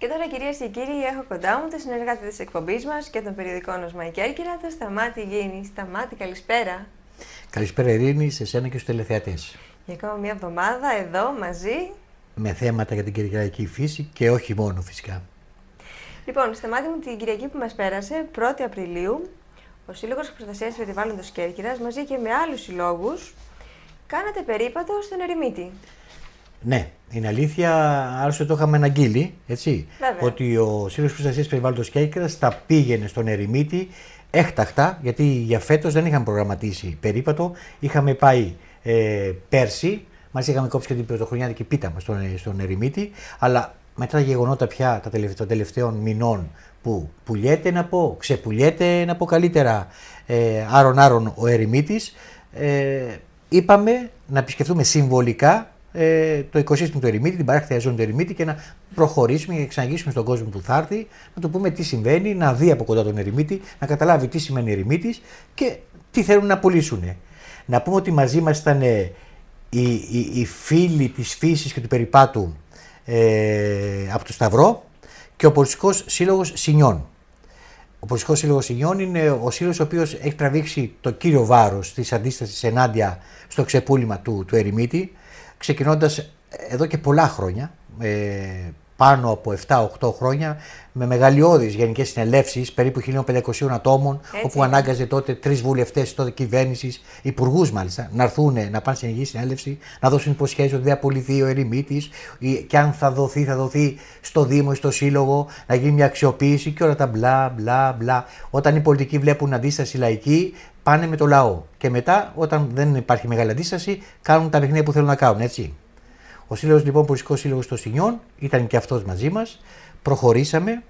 Και τώρα, κυρίες και κύριοι, έχω κοντά μου το συνεργάτη της εκπομπής μας και των περιοδικό μας Κέρκυρα, το Σταμάτη Γίνη. Σταμάτη, καλησπέρα. Καλησπέρα, Ειρήνη, σε εσένα και στους τελεθεατές. Για ακόμα μια εβδομάδα εδώ μαζί. Με θέματα για την κυριακή φύση και όχι μόνο φυσικά. Λοιπόν, σταμάτη μου την Κυριακή που μας πέρασε, 1η Απριλίου, ο Σύλλογος Προστασίας Περιβάλλοντος Κέρκυρα μαζί και με άλλους συλλόγους κάνατε περίπατο στον Ερημίτη. Ναι, είναι αλήθεια, άλλωστε το είχαμε αναγγείλει, έτσι, ότι ο Σύλλογος Προστασίας περιβάλλοντος και τα πήγαινε στον Ερημίτη έκτακτα, γιατί για φέτος δεν είχαμε προγραμματίσει περίπατο, είχαμε πάει ε, πέρσι, μας είχαμε κόψει και την πρωτοχρονιάτικη πίτα μας στον, ε, στον Ερημίτη, αλλά μετά τα γεγονότα πια τα των τελευταίων μηνών που πουλιέται να πω, ξεπουλιέται να πω καλύτερα ε, άρον άρον ο Ερημίτης, ε, είπαμε να επισκεφθούμε συμβολικά ε, το οικοσύστημα του Ερημίτη, την παράκτια ζώνη του Ερημίτη και να προχωρήσουμε και να εξαγγίσουμε στον κόσμο που θα έρθει, να του πούμε τι συμβαίνει, να δει από κοντά τον Ερημίτη, να καταλάβει τι σημαίνει Ερημίτης και τι θέλουν να πουλήσουν. Να πούμε ότι μαζί μας ήταν ε, οι, οι, φίλοι της φύσης και του περιπάτου ε, από το Σταυρό και ο Πολιτικός Σύλλογος Σινιών. Ο Πολιτικός Σύλλογος Σινιών είναι ο σύλλογος ο οποίος έχει τραβήξει το κύριο βάρος της αντίστασης ενάντια στο ξεπούλημα του, του Ερημίτη ξεκινώντας εδώ και πολλά χρόνια, ε, πάνω από 7-8 χρόνια, με μεγαλειώδεις γενικές συνελεύσεις, περίπου 1.500 ατόμων, όπου ανάγκαζε τότε τρεις βουλευτές τότε κυβέρνησης, υπουργούς μάλιστα, να έρθουν να πάνε σε γενική συνέλευση, να δώσουν υποσχέσεις ότι δεν απολυθεί ο ερημίτης και αν θα δοθεί, θα δοθεί στο Δήμο ή στο Σύλλογο, να γίνει μια αξιοποίηση και όλα τα μπλα μπλα μπλα. Όταν οι πολιτικοί βλέπουν αντίσταση λαϊκή, πάνε με το λαό. Και μετά, όταν δεν υπάρχει μεγάλη αντίσταση, κάνουν τα παιχνίδια που θέλουν να κάνουν, έτσι. Ο σύλλογος λοιπόν, Πολιτικό Σύλλογος των Σινιών, ήταν και αυτός μαζί μας. Προχωρήσαμε.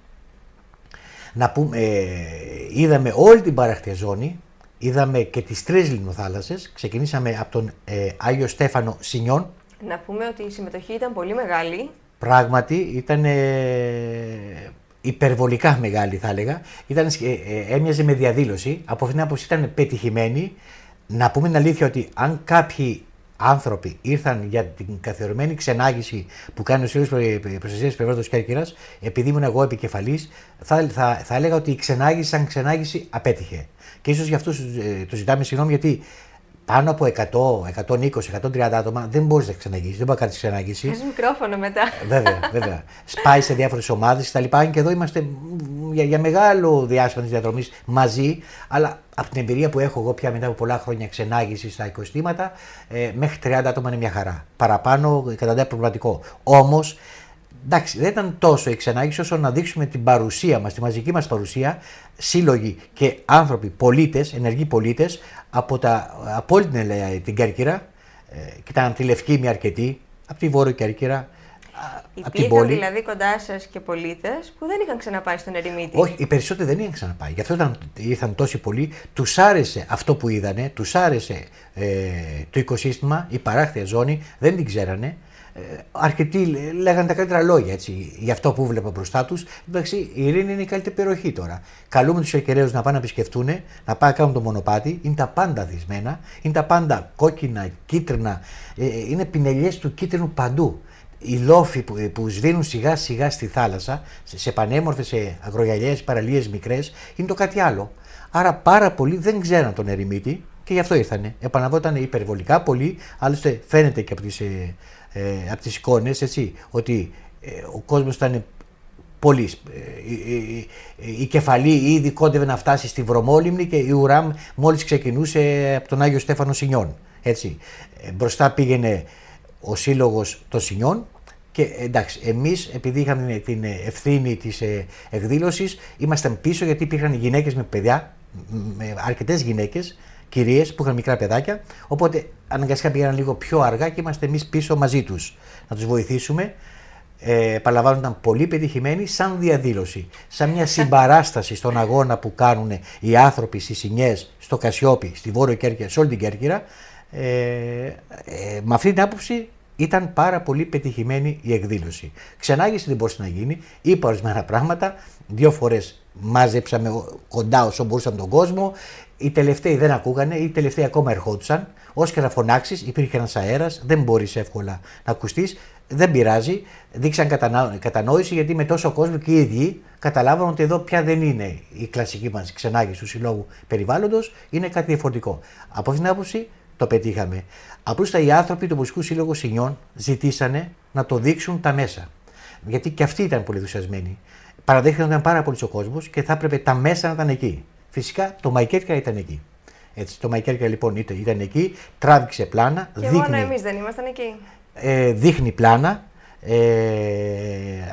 Να πούμε, ε, είδαμε όλη την παραχτία είδαμε και τις τρεις λιμνοθάλασσες, ξεκινήσαμε από τον ε, Άγιο Στέφανο Σινιών. Να πούμε ότι η συμμετοχή ήταν πολύ μεγάλη. Πράγματι, ήταν ε, υπερβολικά μεγάλη θα έλεγα, ήταν, ε, ε, έμοιαζε με διαδήλωση, από αυτήν την άποψη ήταν πετυχημένη. Να πούμε την αλήθεια ότι αν κάποιοι άνθρωποι ήρθαν για την καθιερωμένη ξενάγηση που κάνει ο Σύλλογος ε, Προστασίας Περιβάλλοντος Κέρκυρας, επειδή ήμουν εγώ επικεφαλής, θα, θα, θα έλεγα ότι η ξενάγηση σαν ξενάγηση απέτυχε. Και ίσως γι' αυτό το ζητάμε συγγνώμη, γιατί πάνω από 100, 120, 130 άτομα δεν μπορείς να ξαναγγίσει. Δεν μπορεί να κάνεις ξαναγγίσει. Έχει μικρόφωνο μετά. Βέβαια, βέβαια. Σπάει σε διάφορες ομάδες λοιπά Και εδώ είμαστε για, για μεγάλο διάστημα της διαδρομής μαζί. Αλλά από την εμπειρία που έχω εγώ πια μετά από πολλά χρόνια ξενάγησης στα οικοστήματα, ε, μέχρι 30 άτομα είναι μια χαρά. Παραπάνω κατά προβληματικό. Όμως εντάξει, δεν ήταν τόσο εξανάγκης όσο να δείξουμε την παρουσία μας, τη μαζική μας παρουσία, σύλλογοι και άνθρωποι, πολίτες, ενεργοί πολίτες από, τα, από όλη την, την Κέρκυρα. Ε, και ήταν τη Λευκή μια αρκετή, από τη Βόρεια Κέρκυρα, από την πόλη. δηλαδή κοντά σας και πολίτες που δεν είχαν ξαναπάει στον Ερημίτη. Όχι, οι περισσότεροι δεν είχαν ξαναπάει. Γι' αυτό ήταν, ήρθαν τόσοι πολλοί. Τους άρεσε αυτό που είδανε, τους άρεσε ε, το οικοσύστημα, η παράκτια ζώνη, δεν την ξέρανε. Ε, αρκετοί λέγανε τα καλύτερα λόγια έτσι, για αυτό που βλέπω μπροστά τους. Εντάξει, η Ειρήνη είναι η καλύτερη περιοχή τώρα. Καλούμε τους Εκαιρέου να πάνε να επισκεφτούν, να πάνε να κάνουν το μονοπάτι. Είναι τα πάντα δυσμένα, είναι τα πάντα κόκκινα, κίτρινα. Ε, ε, είναι πινελιές του κίτρινου παντού. Οι λόφοι που, που σβήνουν σιγά σιγά στη θάλασσα, σε, σε πανέμορφες αγρογιαλιέ, παραλίες μικρές, είναι το κάτι άλλο. Άρα πάρα πολλοί δεν ξέραν τον ερημίτη και γι' αυτό ήρθανε. Επαναβόταν υπερβολικά πολύ, άλλωστε φαίνεται και από τις ε, από τις εικόνες, έτσι, ότι ε, ο κόσμος ήταν πολύ. Ε, ε, η κεφαλή ήδη κόντευε να φτάσει στη Βρωμόλυμνη και η Ουράμ μόλις ξεκινούσε από τον Άγιο Στέφανο Σινιών. Έτσι. Μπροστά πήγαινε ο σύλλογος των Σινιών και εντάξει, εμείς επειδή είχαμε την ευθύνη της εκδήλωσης ήμασταν πίσω γιατί υπήρχαν γυναίκες με παιδιά, με αρκετές γυναίκες κυρίες που είχαν μικρά παιδάκια. Οπότε αναγκαστικά πήγαιναν λίγο πιο αργά και είμαστε εμείς πίσω μαζί τους να τους βοηθήσουμε. Ε, πολύ πετυχημένοι σαν διαδήλωση, σαν μια συμπαράσταση στον αγώνα που κάνουν οι άνθρωποι στις Ινιέ, στο Κασιόπι, στη Βόρεια Κέρκυρα, σε όλη την Κέρκυρα. Ε, ε, με αυτή την άποψη ήταν πάρα πολύ πετυχημένη η εκδήλωση. Ξενάγησε δεν μπορούσε να γίνει, είπα ορισμένα πράγματα, δύο φορές μάζεψαμε κοντά όσο μπορούσαμε τον κόσμο. Οι τελευταίοι δεν ακούγανε, οι τελευταίοι ακόμα ερχόντουσαν. Όσο και να φωνάξεις, υπήρχε ένας αέρας, δεν μπορείς εύκολα να ακουστείς. Δεν πειράζει. Δείξαν κατανόηση γιατί με τόσο κόσμο και οι ίδιοι καταλάβαν ότι εδώ πια δεν είναι η κλασική μας ξενάγηση του συλλόγου περιβάλλοντος, είναι κάτι διαφορετικό. Από αυτήν την άποψη το πετύχαμε. Απλούστα οι άνθρωποι του Μουσικού Σύλλογου Σινιών ζητήσανε να το δείξουν τα μέσα. Γιατί και αυτοί ήταν πολύ ενθουσιασμένοι παραδέχονταν πάρα πολύς ο κόσμος και θα έπρεπε τα μέσα να ήταν εκεί. Φυσικά το Μαϊκέρκα ήταν εκεί. Έτσι, το Μαϊκέρκα λοιπόν ήταν, εκεί, τράβηξε πλάνα. Και ναι, δείχνει, μόνο εμείς δεν ήμασταν εκεί. Ε, δείχνει πλάνα. Ε,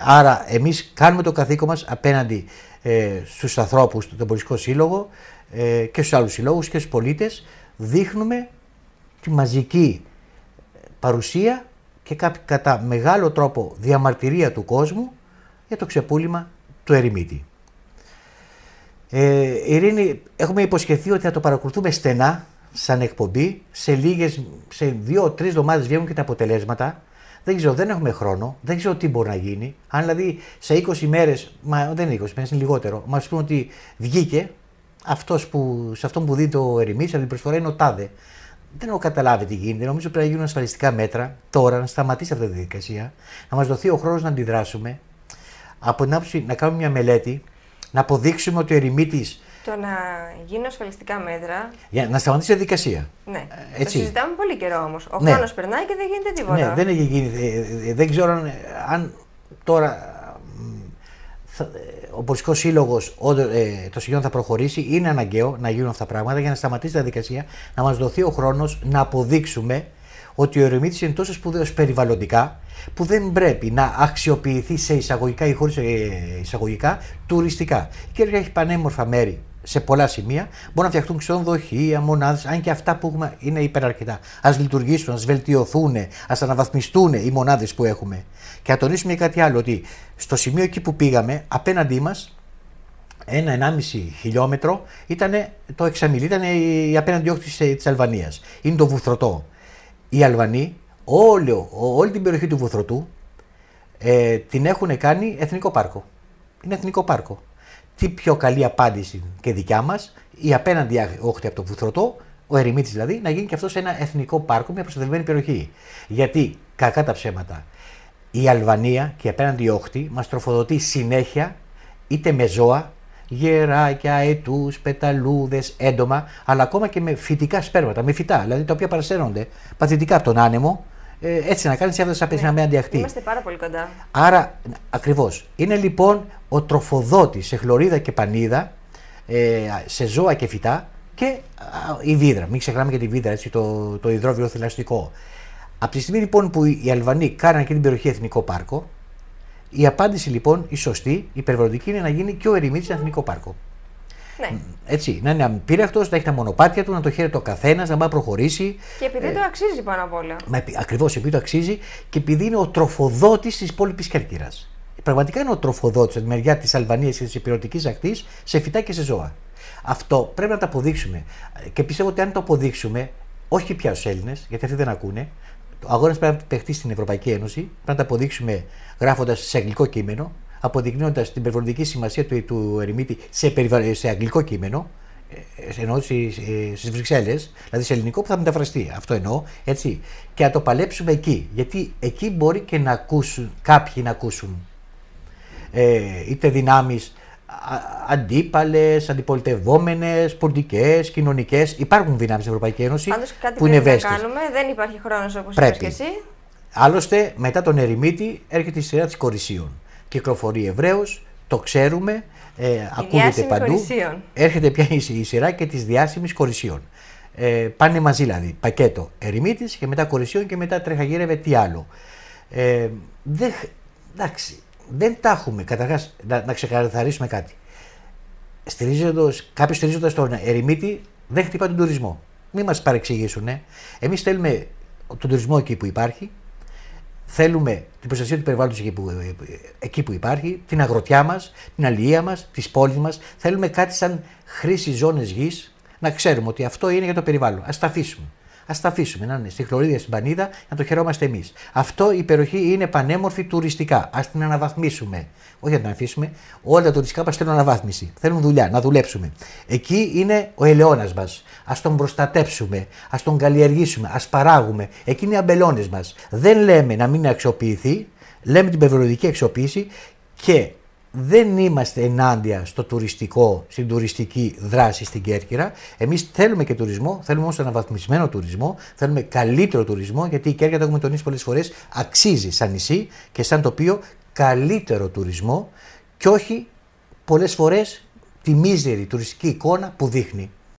άρα εμείς κάνουμε το καθήκον μας απέναντι ε, στους ανθρώπους, τον πολιτικό σύλλογο ε, και στους άλλους συλλόγους και στους πολίτες. δείχνουμε τη μαζική παρουσία και κατά μεγάλο τρόπο διαμαρτυρία του κόσμου για το ξεπούλημα του Ερημίτη. Ε, Ειρήνη, έχουμε υποσχεθεί ότι θα το παρακολουθούμε στενά σαν εκπομπή. Σε λίγες, σε δύο-τρει εβδομάδες βγαίνουν και τα αποτελέσματα. Δεν ξέρω, δεν έχουμε χρόνο, δεν ξέρω τι μπορεί να γίνει. Αν δηλαδή σε 20 μέρες, μα δεν είναι 20 μέρες, είναι λιγότερο, μας πούν ότι βγήκε αυτός που, σε αυτόν που δίνει το ερημή, αυτή την προσφορά είναι ο Τάδε. Δεν έχω καταλάβει τι γίνεται. Νομίζω πρέπει να γίνουν ασφαλιστικά μέτρα τώρα, να σταματήσει αυτή τη διαδικασία, να μας δοθεί ο χρόνος να αντιδράσουμε, από την άποψη να κάνουμε μια μελέτη, να αποδείξουμε ότι ο ερημίτης. Το να γίνουν ασφαλιστικά μέτρα. Για να σταματήσει η διαδικασία. Ναι. Ε, έτσι. Το συζητάμε πολύ καιρό όμως. Ο ναι. χρόνος περνάει και δεν γίνεται τίποτα. Ναι, δεν έχει γίνει. Ε, ε, δεν ξέρω αν, τώρα ο Πολιτικός Σύλλογος το των θα προχωρήσει. Είναι αναγκαίο να γίνουν αυτά τα πράγματα για να σταματήσει η διαδικασία, να μας δοθεί ο χρόνος να αποδείξουμε ότι ο Ερεμίτη είναι τόσο σπουδαίος περιβαλλοντικά που δεν πρέπει να αξιοποιηθεί σε εισαγωγικά ή χωρίς ε, εισαγωγικά τουριστικά. Η Κέρκυρα έχει πανέμορφα μέρη σε πολλά σημεία. Μπορούν να φτιαχτούν ξενοδοχεία, μονάδες, αν και αυτά που έχουμε είναι υπεραρκετά. Ας λειτουργήσουν, ας βελτιωθούν, ας αναβαθμιστούν οι μονάδες που έχουμε. Και να τονίσουμε κάτι άλλο, ότι στο σημείο εκεί που πήγαμε, απέναντί μας, ένα-ενάμιση χιλιόμετρο ήταν το εξαμιλή, ήταν η απέναντι όχθη της ε, Αλβανίας. Είναι το βουθρωτό οι Αλβανοί όλη, όλη την περιοχή του Βουθρωτού, ε, την έχουν κάνει εθνικό πάρκο. Είναι εθνικό πάρκο. Τι πιο καλή απάντηση και δικιά μας, η απέναντι όχθη από το Βουθρωτό, ο Ερημίτης δηλαδή, να γίνει και αυτός σε ένα εθνικό πάρκο, μια προστατευμένη περιοχή. Γιατί, κακά τα ψέματα, η Αλβανία και η απέναντι όχθη μας τροφοδοτεί συνέχεια είτε με ζώα, γεράκια, αετού, πεταλούδες, έντομα, αλλά ακόμα και με φυτικά σπέρματα, με φυτά, δηλαδή τα οποία παρασέρονται παθητικά από τον άνεμο, ε, έτσι να κάνεις να να με αντιαχτεί. Είμαστε πάρα πολύ κοντά. Άρα, ακριβώς. Είναι λοιπόν ο τροφοδότης σε χλωρίδα και πανίδα, ε, σε ζώα και φυτά και η βίδρα. Μην ξεχνάμε και τη βίδρα, έτσι, το, το υδρόβιο θηλαστικό. Από τη στιγμή λοιπόν που οι Αλβανοί κάναν και την περιοχή εθνικό πάρκο, η απάντηση λοιπόν, η σωστή, η περιβαλλοντική, είναι να γίνει και ο ερημίτης ένα εθνικό πάρκο. Ναι. Έτσι, να είναι απείραχτο, να έχει τα μονοπάτια του, να το χαίρεται ο καθένας, να πάει προχωρήσει. Και επειδή ε, το αξίζει πάνω απ' όλα. Ακριβώς επειδή το αξίζει και επειδή είναι ο τροφοδότης της υπόλοιπης Κέρκυρας. Πραγματικά είναι ο τροφοδότης από τη μεριά της Αλβανίας και της υπηρετικής ακτής σε φυτά και σε ζώα. Αυτό πρέπει να το αποδείξουμε. Και πιστεύω ότι αν το αποδείξουμε, όχι πια στου Έλληνες, γιατί αυτοί δεν ακούνε, ο αγώνας πρέπει να παιχτεί στην Ευρωπαϊκή Ένωση, πρέπει να τα αποδείξουμε γράφοντας σε αγγλικό κείμενο, αποδεικνύοντας την περιβαλλοντική σημασία του, του ερημίτη σε, σε αγγλικό κείμενο, ε, ενώ ε, στις Βρυξέλλες, δηλαδή σε ελληνικό που θα μεταφραστεί. Αυτό εννοώ. Έτσι. Και να το παλέψουμε εκεί. Γιατί εκεί μπορεί και να ακούσουν, κάποιοι να ακούσουν. Ε, είτε δυνάμεις αντίπαλες, αντιπολιτευόμενες, πολιτικές, κοινωνικές. Υπάρχουν δυνάμεις στην Ευρωπαϊκή Ένωση Άντως, κάτι που είναι ευαίσθητες. κάνουμε, δεν υπάρχει χρόνος όπως είπες και εσύ. Άλλωστε, μετά τον Ερημίτη έρχεται η σειρά της Κορισίων. Κυκλοφορεί Εβραίο, το ξέρουμε, ε, ακούγεται παντού. Έρχεται πια η σειρά και της διάσημης Κορισίων. Ε, πάνε μαζί δηλαδή, πακέτο Ερημίτης και μετά Κορυσίων και μετά τρεχαγύρευε τι άλλο. Ε, εντάξει, δεν τα έχουμε. Καταρχάς, να, να ξεκαθαρίσουμε κάτι. Στηρίζοντας, κάποιοι στηρίζοντας τον ερημίτη δεν χτυπά τον τουρισμό. Μην μα παρεξηγήσουν. Ε. Εμείς θέλουμε τον τουρισμό εκεί που υπάρχει, θέλουμε την προστασία του περιβάλλοντος εκεί που, εκεί που υπάρχει, την αγροτιά μας, την αλληλεία μας, τις πόλεις μας. Θέλουμε κάτι σαν χρήση ζώνες γης, να ξέρουμε ότι αυτό είναι για το περιβάλλον. Ας τα αφήσουμε. Ας τα αφήσουμε να είναι στη χλωρίδα, στην πανίδα, να το χαιρόμαστε εμείς. Αυτό η περιοχή είναι πανέμορφη τουριστικά. Ας την αναβαθμίσουμε. Όχι να την αφήσουμε. Όλα τα τουριστικά μας θέλουν αναβάθμιση. Θέλουν δουλειά, να δουλέψουμε. Εκεί είναι ο ελαιόνα μας. Ας τον προστατέψουμε, ας τον καλλιεργήσουμε, ας παράγουμε. Εκεί είναι οι αμπελώνες μας. Δεν λέμε να μην αξιοποιηθεί, λέμε την περιβαλλοντική αξιοποίηση και δεν είμαστε ενάντια στο τουριστικό, στην τουριστική δράση στην Κέρκυρα. Εμείς θέλουμε και τουρισμό, θέλουμε όμως αναβαθμισμένο τουρισμό, θέλουμε καλύτερο τουρισμό, γιατί η Κέρκυρα, το έχουμε τονίσει πολλές φορές, αξίζει σαν νησί και σαν τοπίο καλύτερο τουρισμό και όχι πολλές φορές τη μίζερη τουριστική εικόνα που δείχνει.